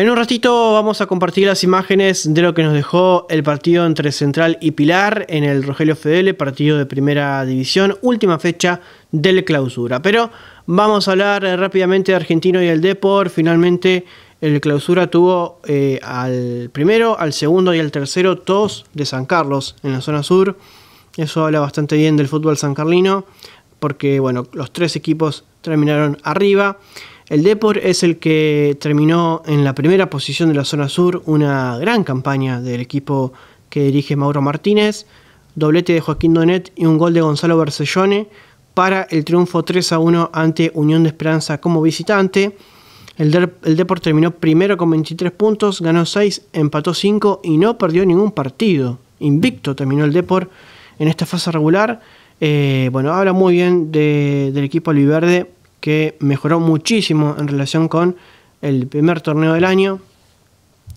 En un ratito vamos a compartir las imágenes de lo que nos dejó el partido entre Central y Pilar en el Rogelio Fedele, partido de primera división, última fecha del clausura. Pero vamos a hablar eh, rápidamente de Argentino y el Depor. Finalmente el clausura tuvo eh, al primero, al segundo y al tercero todos de San Carlos en la zona sur. Eso habla bastante bien del fútbol san carlino, porque bueno, los tres equipos terminaron arriba. El Depor es el que terminó en la primera posición de la zona sur, una gran campaña del equipo que dirige Mauro Martínez, doblete de Joaquín Donet y un gol de Gonzalo Bercellone para el triunfo 3 a 1 ante Unión de Esperanza como visitante. El, Depor terminó primero con 23 puntos, ganó 6, empató 5 y no perdió ningún partido. Invicto terminó el Depor en esta fase regular. Eh, bueno, habla muy bien del equipo verde que mejoró muchísimo en relación con el primer torneo del año.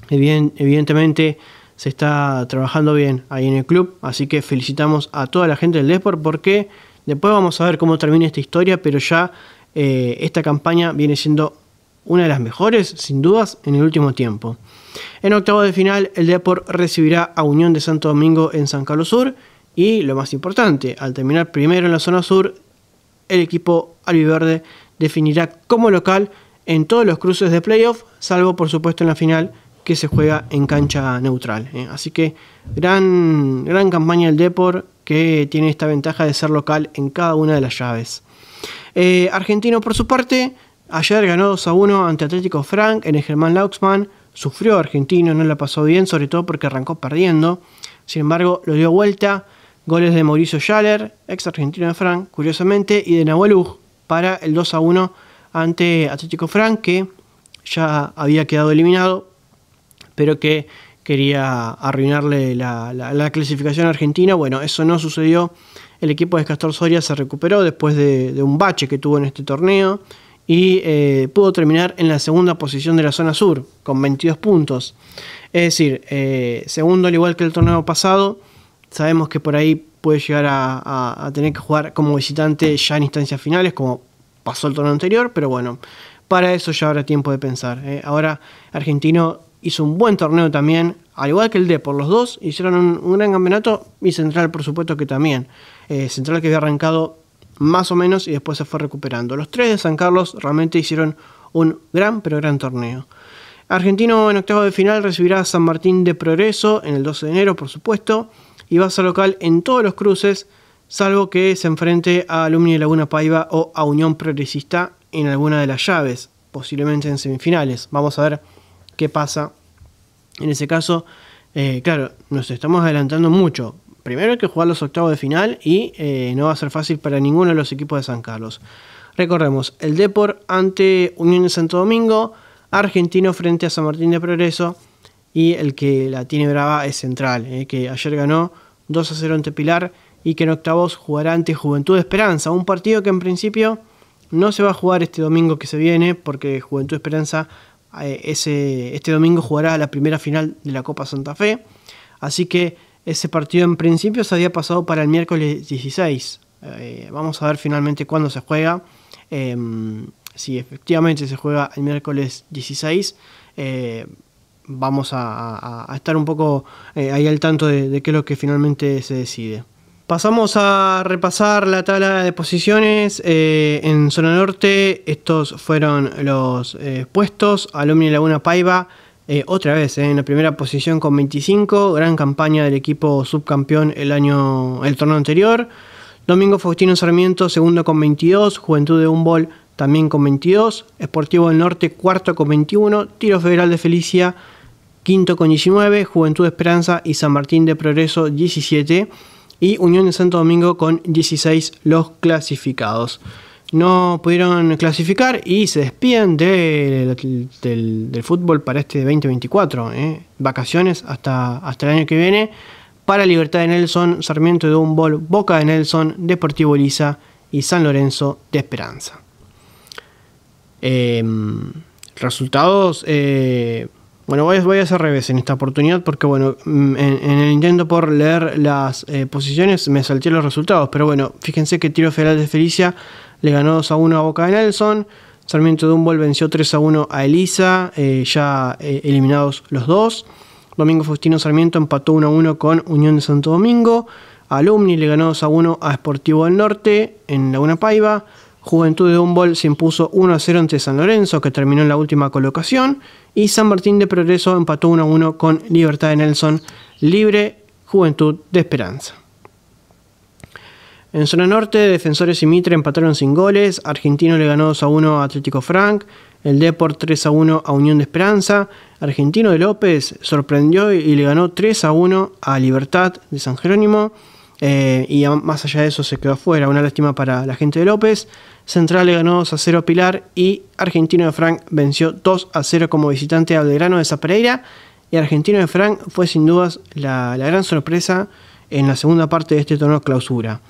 Evidentemente se está trabajando bien ahí en el club, así que felicitamos a toda la gente del Desport porque después vamos a ver cómo termina esta historia, pero ya eh, esta campaña viene siendo una de las mejores, sin dudas, en el último tiempo. En octavo de final, el Deport recibirá a Unión de Santo Domingo en San Carlos Sur y, lo más importante, al terminar primero en la zona sur, el equipo albiverde definirá como local en todos los cruces de playoff, salvo por supuesto en la final que se juega en cancha neutral. ¿eh? Así que gran, gran campaña el Deport que tiene esta ventaja de ser local en cada una de las llaves. Eh, Argentino por su parte, ayer ganó 2 a 1 ante Atlético Frank en el Germán Lauxman. Sufrió Argentino, no la pasó bien, sobre todo porque arrancó perdiendo. Sin embargo, lo dio vuelta. Goles de Mauricio Schaller, ex argentino de Frank, curiosamente, y de Nahuel para el 2 a 1 ante Atlético Frank, que ya había quedado eliminado, pero que quería arruinarle la, clasificación argentina. Bueno, eso no sucedió. El equipo de Castor Soria se recuperó después de, un bache que tuvo en este torneo y eh, pudo terminar en la segunda posición de la zona sur con 22 puntos. Es decir, eh, segundo al igual que el torneo pasado sabemos que por ahí puede llegar a, tener que jugar como visitante ya en instancias finales, como pasó el torneo anterior, pero bueno, para eso ya habrá tiempo de pensar. ¿eh? Ahora Argentino hizo un buen torneo también, al igual que el D, por los dos hicieron un, gran campeonato y Central por supuesto que también. Eh, Central que había arrancado más o menos y después se fue recuperando. Los tres de San Carlos realmente hicieron un gran pero gran torneo. Argentino en octavo de final recibirá a San Martín de Progreso en el 12 de enero, por supuesto y va a ser local en todos los cruces, salvo que se enfrente a Alumni de Laguna Paiva o a Unión Progresista en alguna de las llaves, posiblemente en semifinales. Vamos a ver qué pasa. En ese caso, eh, claro, nos estamos adelantando mucho. Primero hay que jugar los octavos de final y eh, no va a ser fácil para ninguno de los equipos de San Carlos. Recorremos, el Depor ante Unión de Santo Domingo, Argentino frente a San Martín de Progreso, y el que la tiene brava es Central, eh, que ayer ganó 2 a 0 ante Pilar y que en octavos jugará ante Juventud Esperanza, un partido que en principio no se va a jugar este domingo que se viene porque Juventud Esperanza eh, ese, este domingo jugará la primera final de la Copa Santa Fe, así que ese partido en principio se había pasado para el miércoles 16. Eh, vamos a ver finalmente cuándo se juega. Em, si efectivamente se juega el miércoles 16, vamos a, estar un poco eh, ahí al tanto de, qué es lo que finalmente se decide. Pasamos a repasar la tabla de posiciones. Eh, en zona norte, estos fueron los eh, puestos. Alumni Laguna Paiva, otra vez en la primera posición con 25. Gran campaña del equipo subcampeón el año, el torneo anterior. Domingo Faustino Sarmiento, segundo con 22. Juventud de Humboldt, también con 22. Esportivo del Norte, cuarto con 21. Tiro Federal de Felicia, Quinto con 19, Juventud de Esperanza y San Martín de Progreso 17 y Unión de Santo Domingo con 16 los clasificados. No pudieron clasificar y se despiden del, fútbol para este 2024. ¿eh? Vacaciones hasta, hasta el año que viene para Libertad de Nelson, Sarmiento de Humboldt, Boca de Nelson, Deportivo lisa y San Lorenzo de Esperanza. Em, resultados... Eh, bueno, voy, voy a hacer revés en esta oportunidad porque, bueno, mm, en, el intento por leer las eh, posiciones me salté los resultados. Pero bueno, fíjense que Tiro Federal de Felicia le ganó 2 a 1 a Boca de Nelson. Sarmiento Dumbol venció 3 a 1 a Elisa, eh, ya eh, eliminados los dos. Domingo Faustino Sarmiento empató 1 a 1 con Unión de Santo Domingo. Alumni le ganó 2 a 1 a Sportivo del Norte en Laguna Paiva. Juventud de Humboldt se impuso 1 a 0 ante San Lorenzo, que terminó en la última colocación, y San Martín de Progreso empató 1 a 1 con Libertad de Nelson, libre Juventud de Esperanza. En zona norte, Defensores y Mitre empataron sin goles, Argentino le ganó 2 a 1 a Atlético Frank, el Deport 3 a 1 a Unión de Esperanza, Argentino de López sorprendió y le ganó 3 a 1 a Libertad de San Jerónimo, eh, y más allá de eso se quedó afuera. Una lástima para la gente de López. Central le ganó 2 a 0 Pilar y Argentino de Frank venció 2 a 0 como visitante a Belgrano de Zapereira. Y Argentino de Frank fue sin dudas la, gran sorpresa en la segunda parte de este torneo clausura.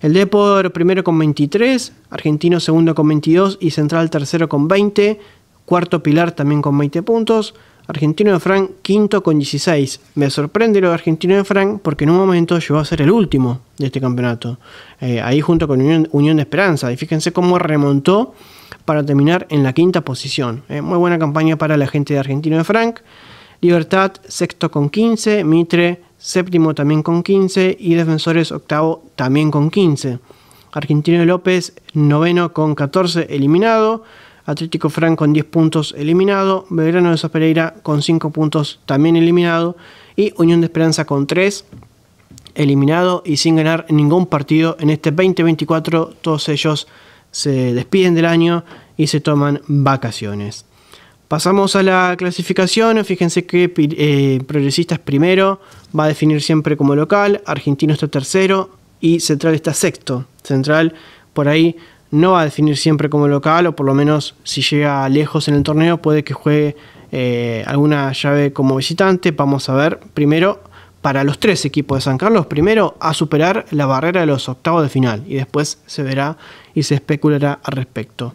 El Depor primero con 23, Argentino segundo con 22 y Central tercero con 20, cuarto Pilar también con 20 puntos, Argentino de Frank quinto con 16. Me sorprende lo de Argentino de Frank porque en un momento llegó a ser el último de este campeonato. Eh, ahí junto con Unión, de Esperanza. Y fíjense cómo remontó para terminar en la quinta posición. Eh, muy buena campaña para la gente de Argentino de Frank. Libertad sexto con 15. Mitre séptimo también con 15. Y Defensores octavo también con 15. Argentino de López noveno con 14 eliminado. Atlético Fran con 10 puntos eliminado, Belgrano de Sos Pereira con 5 puntos también eliminado y Unión de Esperanza con 3 eliminado y sin ganar ningún partido en este 2024 todos ellos se despiden del año y se toman vacaciones. Pasamos a la clasificación, fíjense que eh, Progresista es primero, va a definir siempre como local, Argentino está tercero y Central está sexto. Central por ahí no va a definir siempre como local, o por lo menos si llega lejos en el torneo, puede que juegue eh, alguna llave como visitante. Vamos a ver primero para los tres equipos de San Carlos, primero a superar la barrera de los octavos de final y después se verá y se especulará al respecto.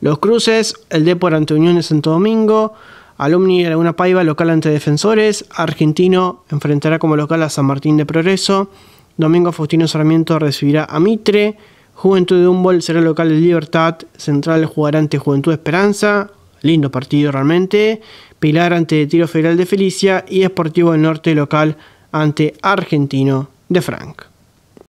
Los cruces, el Depor ante Unión Santo Domingo, Alumni de Laguna Paiva local ante Defensores, Argentino enfrentará como local a San Martín de Progreso, Domingo Faustino Sarmiento recibirá a Mitre, Juventud de Humboldt será local de Libertad. Central jugará ante Juventud Esperanza. Lindo partido realmente. Pilar ante Tiro Federal de Felicia. Y Esportivo del Norte local ante Argentino de Frank.